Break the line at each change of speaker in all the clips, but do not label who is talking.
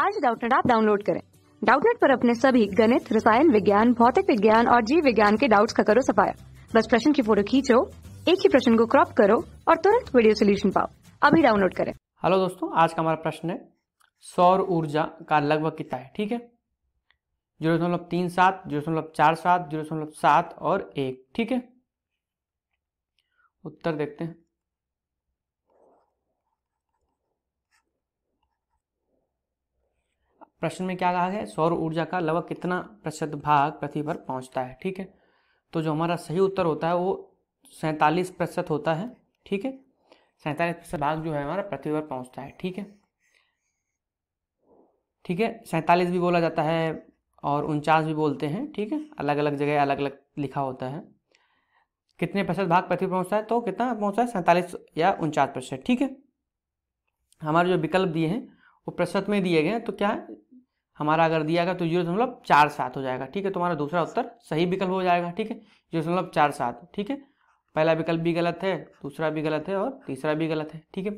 आज डाउटनेट आप डाउनलोड करें डाउटनेट पर अपने सभी गणित रसायन विज्ञान भौतिक विज्ञान और जीव विज्ञान के डाउट्स का करो सफाया बस प्रश्न की फोटो खींचो एक ही प्रश्न को क्रॉप करो और तुरंत वीडियो सोल्यूशन पाओ अभी डाउनलोड करें
हेलो दोस्तों आज का हमारा प्रश्न है सौर ऊर्जा का लगभग कितना है ठीक है जीरो दशमलव तीन सात जीरो दशमलव चार सात जीरो दशमलव सात और एक ठीक है उत्तर देखते हैं प्रश्न में क्या कहा है सौर ऊर्जा का लगभग कितना प्रतिशत भाग पृथ्वी पर पहुंचता है ठीक है तो जो हमारा सही उत्तर होता है वो सैंतालीस प्रतिशत होता है ठीक है सैंतालीस प्रतिशत भाग जो है हमारा पृथ्वी पर पहुंचता है ठीक है ठीक है सैंतालीस भी बोला जाता है और उनचास भी बोलते हैं ठीक है अलग अलग जगह अलग अलग लिखा होता है कितने प्रतिशत भाग पृथ्वी पहुंचता है तो कितना पहुंचता है सैंतालीस या उनचास प्रतिशत ठीक है हमारे जो विकल्प दिए हैं वो प्रतिशत में दिए गए हैं तो क्या है हमारा अगर दिया गया तो जीरो दशमलव चार सात हो जाएगा ठीक है तुम्हारा दूसरा उत्तर सही विकल्प हो जाएगा ठीक है जीरो दशमलव चार सात ठीक है पहला विकल्प भी गलत है दूसरा भी गलत है और तीसरा भी गलत है ठीक है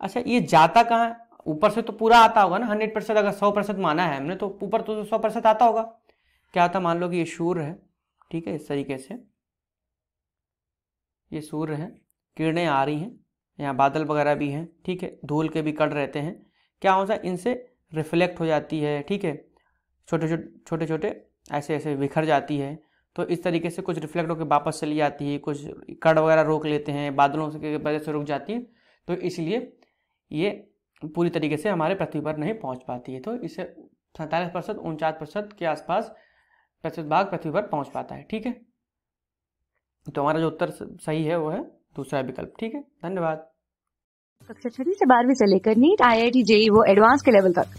अच्छा ये जाता कहाँ ऊपर से तो पूरा आता होगा ना हंड्रेड परसेंट अगर सौ परसेंट माना है हमने तो ऊपर तो सौ परसेंट आता होगा क्या आता मान लो कि ये शूर है ठीक है इस तरीके से ये सूर्य है किरणें आ रही हैं यहाँ बादल वगैरह भी हैं ठीक है धूल के भी कड़ रहते हैं क्या हो सकता है इनसे रिफ्लेक्ट हो जाती है ठीक है छोटे छोटे छोटे छोटे ऐसे ऐसे बिखर जाती है तो इस तरीके से कुछ रिफ्लेक्ट होकर वापस चली जाती है कुछ कड़ वगैरह रोक लेते हैं बादलों के वजह से रुक जाती है तो इसलिए ये पूरी तरीके से हमारे पृथ्वी पर नहीं पहुंच पाती है तो इसे सैंतालीस प्रतिशत उनचास प्रतिशत के आसपास प्रतिशत भाग पृथ्वी पर पहुंच पाता है ठीक है तो हमारा जो उत्तर सही है वो है दूसरा विकल्प ठीक है धन्यवाद
कक्षा छठी से बारहवीं से लेकर NEET I I T JEE वो एडवांस के लेवल तक